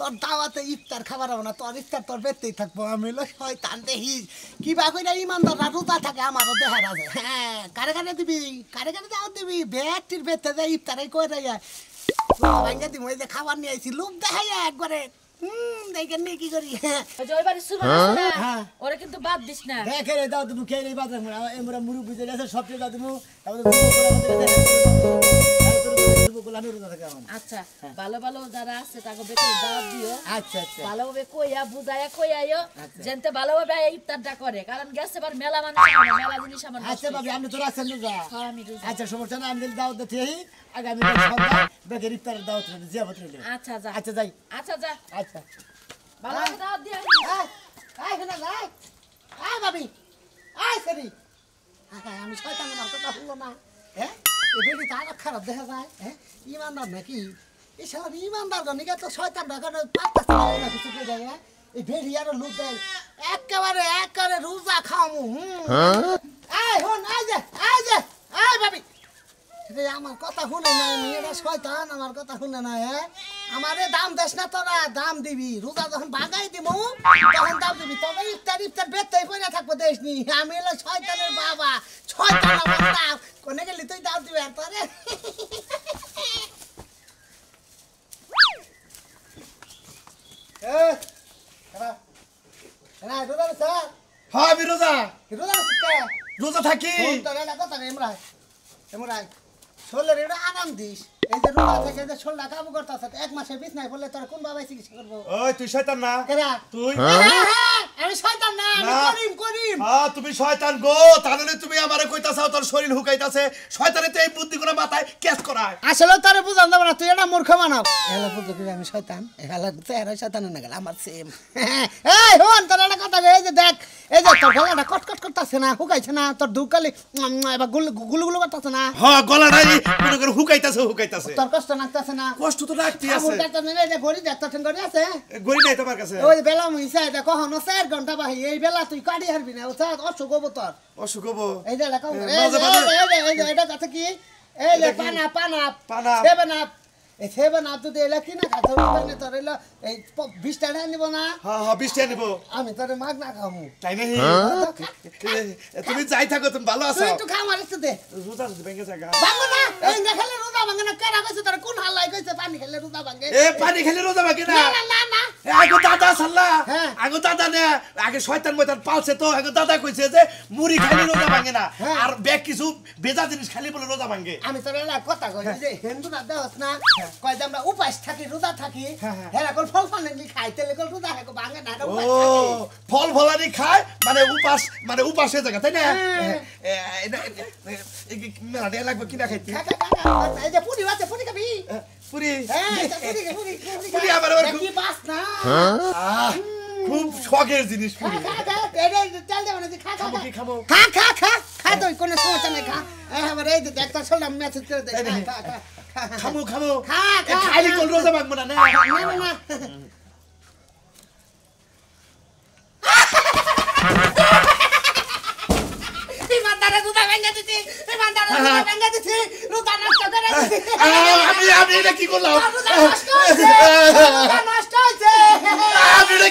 তোর দাওয়াতে ইফতার খাবার হবে না তোর ইফতার তোর বেতেই থাকবো আমি হলো শয়তান দেখি কি বা কইরা ইমানদাররা রোজা থাকে আমারও দেখা রাজে হ্যাঁ কারে কারে দিবি কারে কারে দাওয়াত দিবি ব্যাগটির বেতে যায় ইফতারে কই যায় ভাঙ্গা দিবি ওই যে খাবার নিয়ে আইছি লোভ দেখাই একবারে হ্যাঁ? হ্যাঁ। ওরা কিন্তু বাদ দিস না হ্যাঁ খেয়ে দাও খেয়ে বাদ রাখবো আমরা মুরুব বুঝে গেছে সবচেয়ে দাও তুমি বকুল আমি রোজা থাকি এখন আচ্ছা হ্যাঁ। ভালো ভালো যারা আছে তাকে বেশি দাওয়াত দিও আচ্ছা আচ্ছা ভালোভাবে কইয়া বুঝায়া কইয়াইও আচ্ছা। যেনতে ভালোভাবে ইফতারটা করে কারণ গেছে এবার মেলা মানে মেলা জিনিস আমার আচ্ছা বাবু আপনি তো আছেন হ্যাঁ, রোজা আচ্ছা সমস্যা না আমি দাওয়াত দিতে আগামী সন্ধ্যা বেকের ইফতারের দাওয়াত রইল জিয়াবত রইল আচ্ছা যা আচ্ছা যাই আচ্ছা যা আচ্ছা ভালো দাওয়াত দিও আয় আয় না আয় আয় বাবি আয় হ্যাঁ এ খারাপ দেখা যায় হ্যাঁ ইমানদার নাকি এই সব ইমানদার গনিকে তো শয়তান ডাকানো পাঁচটা সময় না কিছু করে দেয় এই বেটি আরো লুট দেয় একেবারে এক করে রোজা খাওয়ামু হুম হ্যাঁ? এই হন আই যে আই যে আই ভাবি রে আমার কথা শুনে না মেয়েরা শয়তান আমার কথা শুনে না হ্যাঁ আমারে দাম দেশ না তোরা দাম দিবি রোজা যখন বাগাই দিব তখন দাম দিবি তবে ইফতার ইফতার বেতই পড়ে থাকবো দেশ নি আমি হলো শয়তানের বাবা শয়তান আমার দাম কোনে গেলি তুই দাম দিবি আর তোরে হ্যাঁ, রোজা থাকি রোজা থাকি এমরাই এমরাই এক মাসের তোর কোন বাবাই করবো তুই হ্যাঁ, হ্যাঁ, হ্যাঁ। আমি শয়তান তুমি শয়তান গো তুমি শয়তানে এই বুদ্ধি করে আসলে না তুই এটা আমি শয়তান না আমার সেম এই হন একটা কথা এই যে দেখ এই যে তোর গলাটা কটকট করতেছে না হুকাইছে না তোর দুকালে এবার গুলু গুলু করতেছে না হ্যাঁ গলাটা মনে করে হুকাইতাছে হুকাইতাছে তোর কষ্ট লাগতেছে না কষ্ট তো লাগতে আছে আমার ডাক্তার নেই যে গরি ডাক্তার ঠেন গরি আছে গরি নাই তোমার কাছে ওই বেলা মুইসা এটা কখনো 4 ঘন্টা বাহি এই বেলা তুই কাটি হারবি না ওটা অসুখ হবো তোর অসুখ হবো এই যে এটা কথা কি এই যে পানা পানা পানা দেবে না এথেবা না তো দেলা কি না খাতা মানে তরেলা এই 20 টাকা নিব না হ্যাঁ হ্যাঁ 20 টাকা নিব আমি তোরে মাগ না খামু তাই না তুমি যাই থাকো তুমি ভালো আছো তুই আর দে রোজা ব্যাংকে ভাঙো না খেলে রোজা ভাঙে না তোর কোন পানি খেলে রোজা ভাঙে এ পানি খেলে রোজা ভাঙে না না না না আগো দাদা সাল্লা আগো দাদা আগে শয়তান পালছে তো আগো দাদা কইছে যে মুড়ি খালি রোজা ভাঙে না আর ব্যাগ কিছু বেজা জিনিস খালি বলে রোজা ভাঙে আমি তোর কথা কইছি যে হিন্দু না দেহস না কয় যে আমরা উপাস থাকি রোজা থাকি হ্যাঁ, হ্যাঁ। কল ফল নি খাই তেলে কল রোজা হ্যাঁ ভাঙে না ও ফল ফলানি খায় মানে উপাস মানে উপাসের জায়গা তাই না হ্যাঁ। মেলা দেয়া লাগবে কিনা খাইতে এই যে পুরি আছে পুরি খাবি পুরি হ্যাঁ পুরি পুরি পুরি আবার কি বাস না হ্যাঁ? খুব শখের জিনিস পুরি খাবো কি খাবো খা খা খা খা তুই কোনো সমস্যা নাই খা এবার এই যে ডাক্তার শুনলাম মেসেজ করে দেখ খামো খামো খা খা খাইলে আমি এটা কি করলাম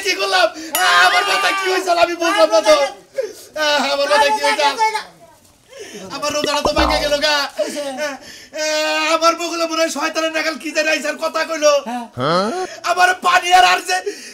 কি করলাম আমার মাথা কি হয়েছিল আমি বুঝলাম না তো আমার মাথা কি হয়েছিল আমার রোজাটা তো গেল গা আমার বগুলো মনে হয় শয়তানের নাগাল কি জানাইছে আর কথা কইলো হ্যাঁ। আমার পানি আর আর যে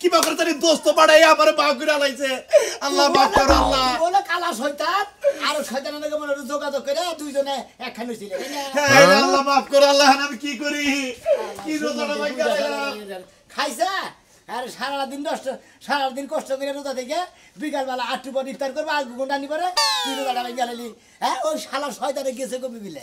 কি করে দোস্ত বাড়াই আমার বাপ করে লাইছে আল্লাহ মাফ কর আল্লাহ বলে কালা শয়তান আর শয়তানের মনে যোগাযোগ করে দুইজনে একখান হইছিল হ্যাঁ, হ্যাঁ, হ্যাঁ আল্লাহ মাফ কর আল্লাহ আমি কি করি কি আর সারাদিন সারাদিন কষ্ট করে রোজা থেকে বিকালবেলা আটটু পর ইফতার করবে আর ঘন্টা নিবারে তুই রোজাটা ভাই গেলেলি হ্যাঁ ওই শালা শয়তানে গেছে কবি বিলে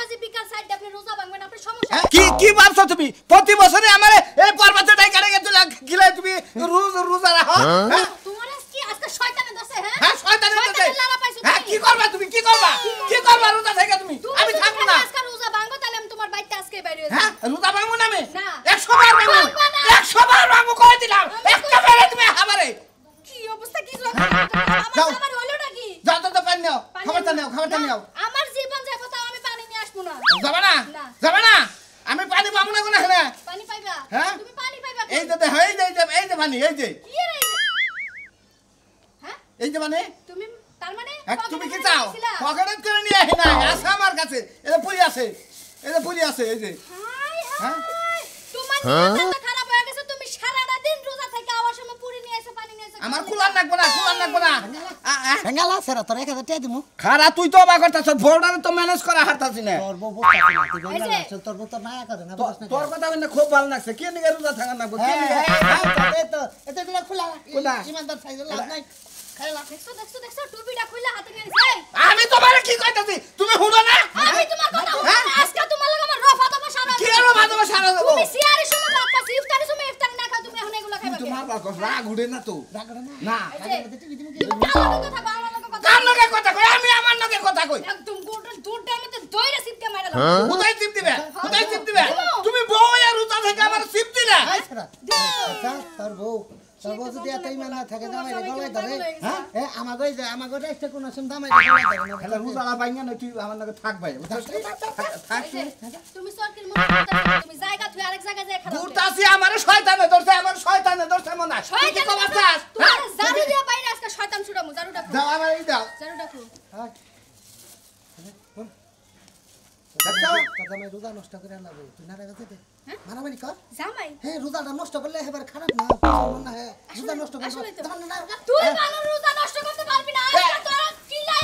বাজে বিকাল সাইডে আপনি রোজা হ্যাঁ? কি কি তুমি কি হ্যাঁ? হ্যাঁ? আজকে কি করবা তুমি কি করবা ভাঙবো তাহলে তোমার বাইতে আজকে বাইরে হ্যাঁ রোজা না আমি 100 ভাঙবো খারা তুই তো অবাক করা হারতাছি তোর কথা কিন্তু খুব ভালো লাগছে কে হ্যাঁ, হ্যাঁ, হ্যাঁ, তো এটা গুলো খোলা আমি তোমার কি কইতাছি তুমি শুনো না আমি তোমার কথা আজকে তোমার লগে আমার রফা তোমার সারা কি রফা তোমার সারা দেব তুমি সিয়ারে সময় বাপ পাছি ইফতারে সময় ইফতারে না খাও তুমি এখন এগুলা খাইবা তোমার বাপ রাগ উড়ে না তো রাগ উড়ে না না কথা বাবা তার লগে কথা কই আমি আমার লগে কথা কই একদম গোটা দুটা মতে দইরে সিপকে মারা দাও কোথায় সিপ হ্যাঁ, হ্যাঁ, হ্যাঁ, তুমি বউ আর উতা আমার সিপ বউ সর্ব যদি এত ইমান না থাকে দামাই রে গলায় ধরে হ্যাঁ এ আমাগো যে আমাগো একটা কোন সম দামাই রে আমার নাকি থাক ভাই থাক তুমি সরকির মুখ তুমি জায়গা তুই আরেক জায়গা যায় খারাপ ঘুরতাছি আমারে শয়তানে হ্যাঁ? আচ্ছা, রোজা নষ্ট করে আনলাম তুই না রাখা যেতে হ্যাঁ? মারামারি কর জামাই হ্যাঁ রোজাটা নষ্ট করলে এবার খারাপ না হ্যাঁ রোজা নষ্ট করলে তুই হ্যাঁ। ভালো রোজা নষ্ট করতে পারবি না হ্যাঁ। তোর চিল্লাই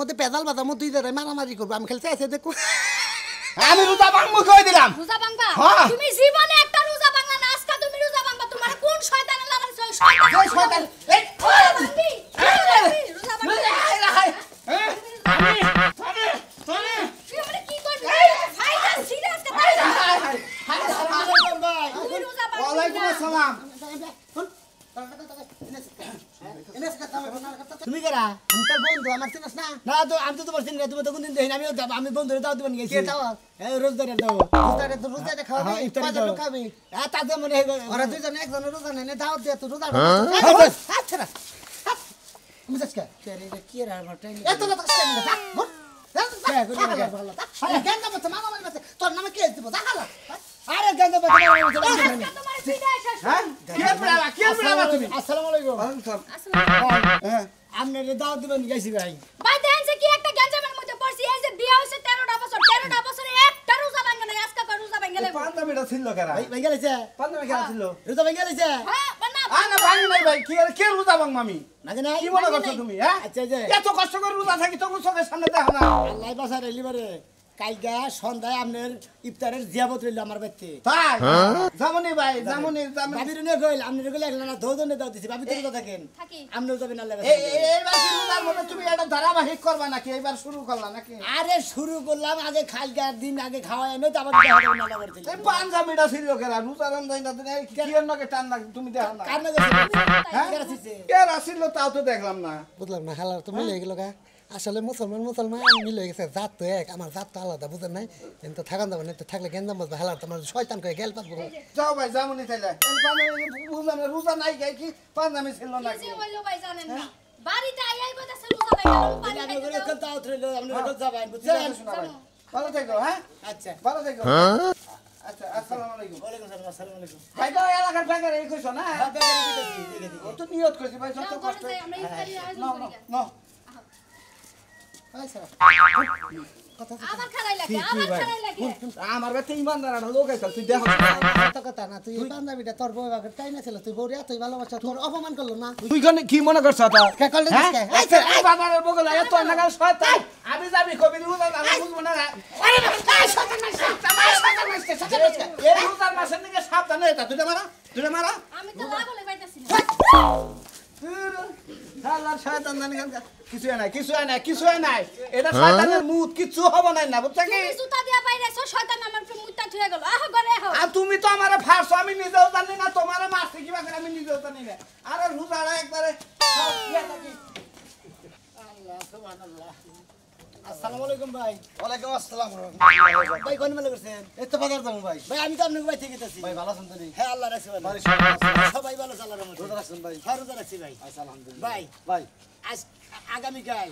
মধ্যে পেদাল দুই মারামারি করব আমি খেলতে আছে দেখো আমি রোজা ভাঙবো কই দিলাম রোজা ভাঙবা তুমি জীবনে একটা রোজা ভাঙলা না আজকে তুমি রোজা ভাঙবা তোমার কোন শয়তানের শয়তান শয়তান এই ওয়ালাইকুম আসসালাম তুমি কেরা আমি তোর বন্ধু আমার চিনিস না না তো আমি তো তোমার চিনি না তুমি তো কোনদিন দেখিনি আমি আমি বন্ধুরে দাও দিবেন গেছি হ্যাঁ রোজদারের দাও রোজদারের তো রোজদারে খাওয়াবি ইফতারে দাও খাবি হ্যাঁ তাতে হ্যাঁ, মনে হয় ওরা দুজন একজন রোজা নেই দাও দে তো রোজা আচ্ছা না মিজাজ কে কে রে কি রে আমার টাইম এত না কষ্ট না হ্যাঁ, হ্যাঁ। তোর নামে কি দিব দা আরে গেন্দা মত হ্যাঁ? হ্যাঁ। হ্যাঁ। আপনারে দাও দিবেন গেছি ভাই ভাই দেখেন যে কি একটা গেঞ্জামের মধ্যে পড়ছি এই যে বিয়া হইছে 13টা বছর 13টা বছরে একটা রোজা ভাঙে না আচ্ছা, থাকি তখন চোখের সামনে দেখো না আল্লাহ বাসা রেলিবারে কালকে সন্ধ্যায় আপনার ইফতারের জিয়াবত রইল আমার বাড়িতে জামনি ভাই জামনি হ্যাঁ? জামনি ভাবি গইল আপনি একলা না দৌ দনে দাও দিছি ভাবি তুমি তো থাকেন যাবেন এইবার তুমি ধারাবাহিক করবা নাকি এবার শুরু করলা নাকি আরে শুরু করলাম আগে খালকে দিন আগে খাওয়াই নয় তারপর দেখা হবে না এই ছিল কেরা না কি এর টান তুমি দেখো না কার হ্যাঁ? তাও তো দেখলাম না বুঝলাম না খালার তো আসলে মুসলমান মুসলমান মিলে গেছে জাত তো এক আমার জাত তো আলাদা বুঝেন নাই কিন্তু থাকান যাবো না থাকলে গেন্দাম বসবে হেলা তোমার শয়তান করে গেল পাবো যাও ভাই যাবো নি তাইলে রোজা নাই গাই কি পাঞ্জামি ছিল না কি বললো ভাই জানেন না ভালো হ্যাঁ আচ্ছা ভালো হ্যাঁ? আচ্ছা আসসালামু আলাইকুম আসসালাম ভাই তো এলাকার এই কইছো না হ্যাঁ, তো নিয়ত কইছি ভাই কষ্ট আমার বেতে ইমানদার লোক আইসাল তুই দেখ কথা না তুই বান্ধবীটা তোর বউ বাগের টাইম ছিল তুই বউরি তুই ভালোবাসা তোর অপমান করলো না তুই কোন কি মনে করছ তা কে করলে হ্যাঁ? এই বাবার বগল আয় তোর নাগাল শয়তান আমি যাবি কবি রুজা না বুঝবো না আরে এই শয়তান মাসে শয়তান মাসে শয়তান মাসে এই রুজা মাসে নিকে সাবধান হয়ে তা তুই মারা তুই মারা আমি তো লাগলে বাইতাছি না তুই শালার শয়তান জানি কেন কিছু নাই কিছু নাই কিছু নাই এটা হ্যাঁ? শয়তানের কিছু হব নাই না বুঝছ কি জুতা দিয়া বাইরেছো শয়তান আমার মুতটা থুয়ে গেল আহ ঘরে আহ আর তুমি তো আমারে ফারছো আমি নিজেও জানি না তোমারে মারছি কি বাকি আমি নিজেও জানি না আরে রুজাড়া একবারে আল্লাহ সুবহানাল্লাহ আসসালামু ভাই ওয়ালাইকুম আগামীকাল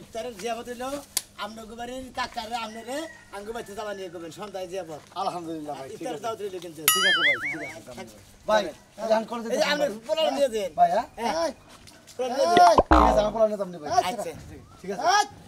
ইফতারের জিয়াবত হলো আমনগো বাড়ির কাকারে আমনেরে যাওয়া নিয়ে করবেন সন্ধ্যায় জিয়াবত আলহামদুলিল্লাহ ইফতার দাওয়াত হলো কিন্তু ঠিক আছে ভাই হ্যাঁ, ভাই জান করে দিন আমনে পোলার নিয়ে দেন ভাই হ্যাঁ।, হ্যাঁ ঠিক আছে আমার পোলার নিয়ে দাম ভাই আচ্ছা ঠিক আছে আচ্ছা।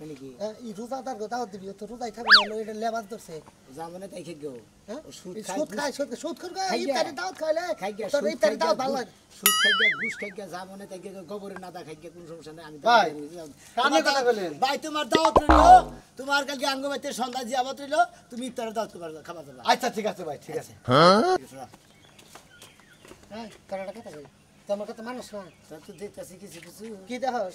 মানে ই কালকে আঙ্গ বাইতে সন্ধ্যা জিয়াবত রইল তুমি ইফতারে দাওয়াত খাবার খাবার দাও আচ্ছা ঠিক আছে ভাই ঠিক আছে আচ্ছা। হ্যাঁ, হ্যাঁ কথা বল তোমার মানুষ কি দেখাস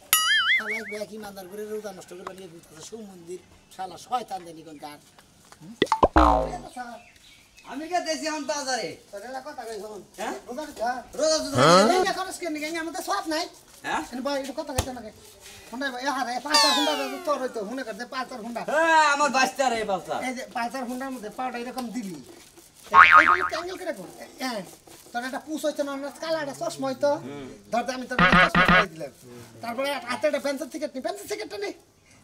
শালা ব্যাগ ইমানদার করে রোজা নষ্ট করে নিয়ে দিতেছে সৌ মন্দির শালা শয়তান দেনি কোন গান আমি কে দেশি হন বাজারে তোরা কথা কই হন হ্যাঁ? হ্যাঁ রোজা হ্যাঁ? রোজা রোজা খরচ কেন গেন আমাদের সব নাই হ্যাঁ ভাই এটা কথা হ্যাঁ, আমার বাঁচতে রে বাঁচতা এই যে হুন্ডার মধ্যে পাউডার এরকম দিলি তোর একটা পুষ হচ্ছে না কালা একটা চশমা হইতো ধরতে আমি তোর চশমা করে দিলাম তারপরে হাতে একটা পেন্সিল সিগারেট নি পেন্সিল সিগারেটটা নি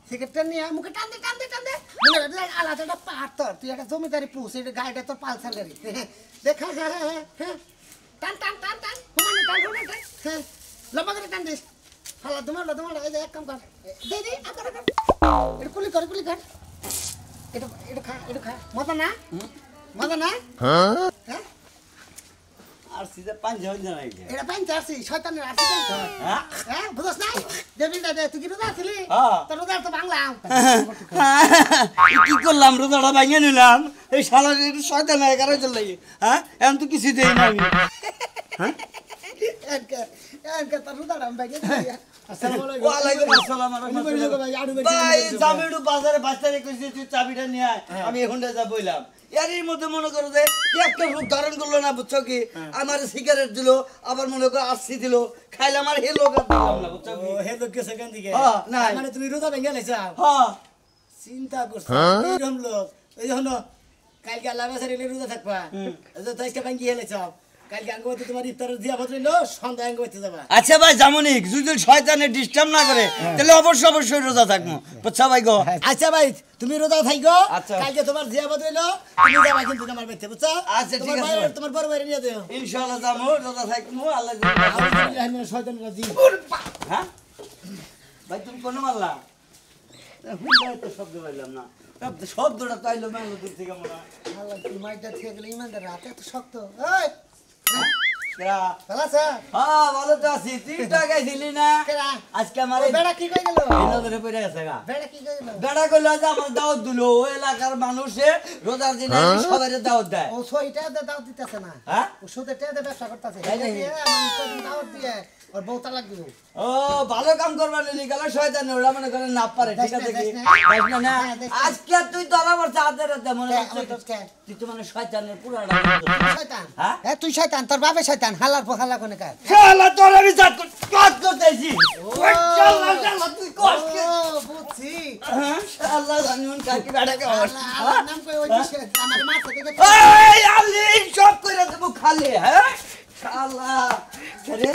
সিগারেটটা নিয়ে মুখে টানতে টানতে টানতে মনে করলে আলাদা একটা পাহাড় তোর তুই একটা জমিদারি পুষ এটা গাড়িটা তোর পালসার গাড়ি দেখা হ্যাঁ হ্যাঁ হ্যাঁ টান টান টান টান হুমানে টান হুমানে টান হ্যাঁ লম্বা করে আর সিজে পাঁচ পাঁচ আরছি শয়তানের হ্যাঁ হ্যাঁ, হ্যাঁ? হ্যাঁ বুঝছ তুই কি রোজা ছিলি হ্যাঁ। তো রোজা তো বাংলা কি করলাম রোজাটা ভাঙে নিলাম এই শালা শয়তানের কারণে চলে হ্যাঁ এখন তো কিছু দেই না আমি চাবিটা নিয়ে আমার সিগারেট দিল আবার মনে করো আসছি দিল খাইলে আমার হেলো না বুঝছো না মানে তুমি রোজা ভেঙে চিন্তা করছো এরকম লোক এই যখন কালকে আল্লাহ রোজা থাকবা তাইকে ভেঙে হেলেছ আচ্ছা ভাই জামনিক যদি শয়তানে ডিস্টার্ব না করে হ্যাঁ। তাহলে অবশ্য অবশ্যই রোজা থাকবো আচ্ছা ভাই গো হ্যাঁ। আচ্ছা ভাই তুমি রোজা থাকো আচ্ছা। কালকে তোমার জিয়াবত হইলো তুমি যাবা কিন্তু তোমার বাড়িতে বুঝছো আচ্ছা ঠিক আছে তোমার বড় বাইরে নিয়ে দেও ইনশাআল্লাহ যাবো রোজা থাকবো আল্লাহ শয়তান রাজি হ্যাঁ ভাই তুমি কোন মারলা শব্দ পাইলাম না শব্দটা তাইলো মেলো দূর থেকে মনে হয় মাইটা থেকে গেলে রাতে এত শক্ত ভালো তো আছি তুই টাকায় দিলি না আজকে আমার বেড়া কি কই গেল ধরে পড়ে গেছে গা বেড়া কি কই গেল বেড়া কইলো যে আমার দাওয়াত দিল ও এলাকার মানুষে রোজার দিনে সবাই দাওয়াত দেয় ও সইটা দাওয়াত দিতেছে না হ্যাঁ ও সুদের টাকা ব্যবসা করতেছে দাওয়াত দিয়ে আর বউ তালাক দিব ও ভালো কাম করবা নিলি গেল শয়তান ওরা মনে করেন না পারে ঠিক আছে কি না না হ্যাঁ, আজকে তুই ধরা পড়ছ আদের রাতে মনে হচ্ছে তুই তো মানে শয়তানের পুরাটা শয়তান হ্যাঁ তুই শয়তান তোর বাবা শয়তান হালার পর হালা কোনে কাজ হালা তোর আমি জাত কাজ করতেছি ইনশাআল্লাহ ইনশাআল্লাহ তুই কষ্ট কি বুঝছি ইনশাআল্লাহ হ্যাঁ? জানুন কাকি বাড়াকে হল নাম কই ওই হ্যাঁ? আমার মাথা থেকে এই আলি সব কইরা দেব খালি হ্যাঁ শালা রে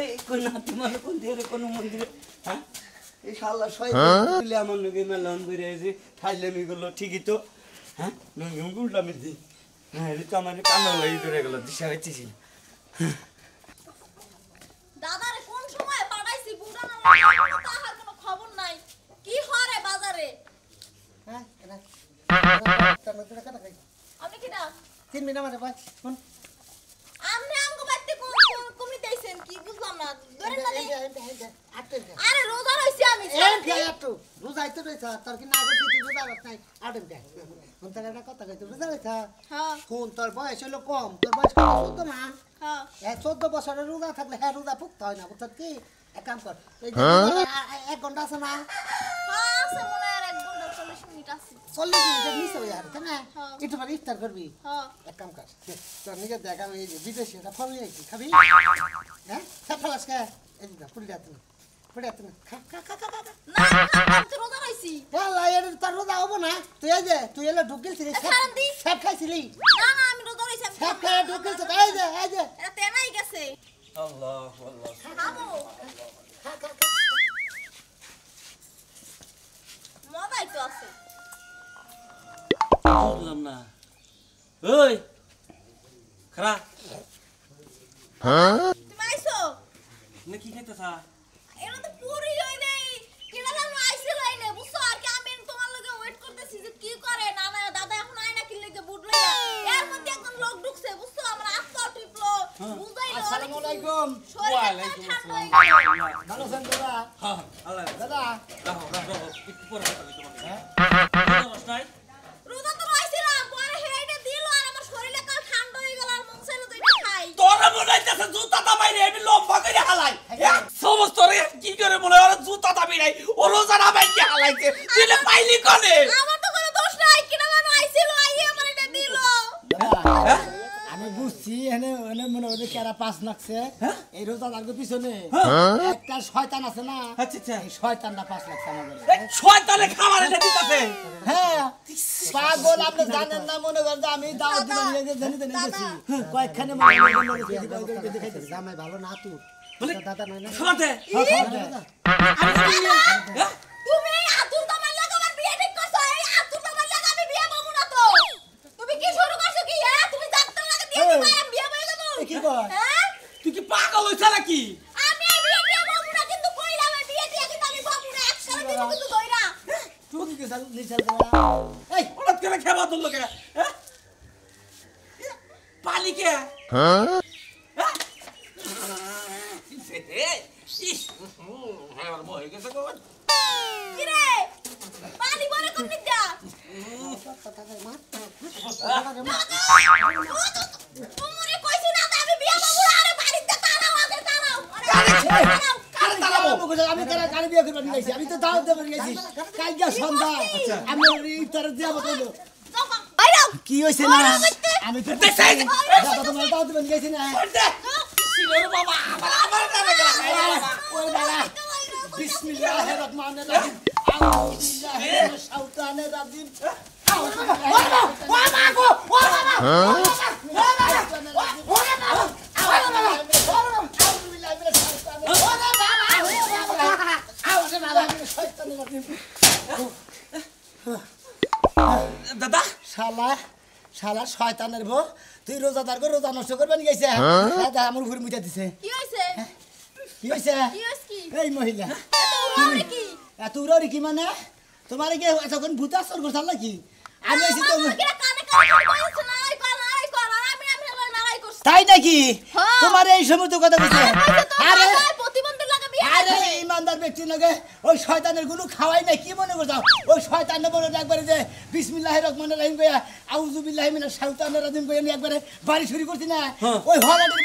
এই কোন নাতি মানে কোন দিকে কোন মন্দিরে হ্যাঁ এই শালা শয়তান হ্যাঁ? আমার নগে মেলন করে আছে ফাইলামি গুলো ঠিকই তো হ্যাঁ নগে গুলামি দি হ্যাঁ রে তো আমার কান্না লাগি ধরে গেল দিশা হইতেছি দাদারে কোন সময় পাঠাইছি বুড়া না তাহার কোনো খবর নাই কি হরে বাজারে হ্যাঁ কেন কেন কেন আপনি কি না তিন মিনিট আমারে ভাই শুন আপনি আমগো বাইতে কমি দেইছেন কি বুঝলাম না ধরেন না মানে- আরে রোজা রইছি আমি এই ভাই একটু রোজা আইতে রইছ তোর কি না করতে তুই রোজা রাখ নাই হ্যাঁ। হ্যাঁ। হ্যাঁ, থাকলে হ্যাঁ রোজা পুক্ত হয় না বুঝছ কি এক কাম কর হ্যাঁ? এক ঘন্টা আছে না চল্লিশ করবি এক কাম কর তোর নিজের দেখ আমি এই যে বিদেশি এটা না রোজা হবো না তুই এই যে তুই এলে ঢুকিল ছিলি সব খাইছিলি না না আমি রোজা রইছি ঢুকিল গেছে الله والله মজাই তো আছে বুঝলাম না ওই খারা হ্যাঁ তুমি আইছো নাকি খেতে থা হ্যাঁ। আসসালামু আলাইকুম ওয়া আলাইকুম আসসালাম ভালো আছেন দাদা হ্যাঁ আল্লাহ দাদা রাখো রাখো একটু পরে কথা বলি তোমাকে হ্যাঁ লাগছে হ্যাঁ? এই রোজা তার পিছনে হ্যাঁ? হ্যাঁ? একটা শয়তান আছে না আচ্ছা, আচ্ছা। এই না পাঁচ লাগছে আমাদের শয়তানে খাবার এটা দিতেছে হ্যাঁ পাগল আপনি জানেন না মনে করেন আমি দাওয়াত দিলাম লেগে জানি তো নিয়েছি কয়েকখানে মনে করেন জামাই ভালো না তুই দাদা নয় না তুমি আতুর ধরলো কে পালি কে আমি তারা গাড়ি বিয়ে আমি তো দাওয়াত দেবার গেছি আচ্ছা। কালকে সন্ধ্যা আচ্ছা। আমি ইফতারের দিয়ে কি হয়েছে না আমি তো গেছি না বাবা আমার বিসমিল্লাহির রহমানির রহিম আল্লাহু শাওতানের রাজিম Huh. দাদা শালা শালা শয়তানের বউ তুই রোজাদার করে রোজা নষ্ট করবেন গেছে হ্যাঁ? হ্যাঁ, দাদা আমার ঘুরে মুটা দিছে হ্যাঁ? কি হইছে কি হইছে এই মহিলা এত উড়াউড়ি কি মানে তোমার কি এতক্ষণ ভূত আসর করছাল নাকি আমি আছি তো তাই নাকি তোমার এই সমস্ত কথা বলছে আরে ইমানদার ব্যক্তি নাকি ওই শয়তানের গুলো নাই কি মনে করছো ওই শয়তানের মনে একবারে যে বিসমিল্লাহ রহমানের রহিম গয়া আউজু বিল্লাহ মিনা শাউতানের রহিম গয়া একবারে বাড়ি শুরু করছি না হ্যাঁ। ওই হলাদের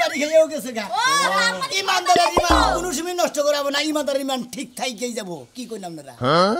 ইমান কোনো সময় নষ্ট করাবো না ইমানদারের ইমান ঠিক থাইকেই যাবো কি কইন আপনারা হ্যাঁ?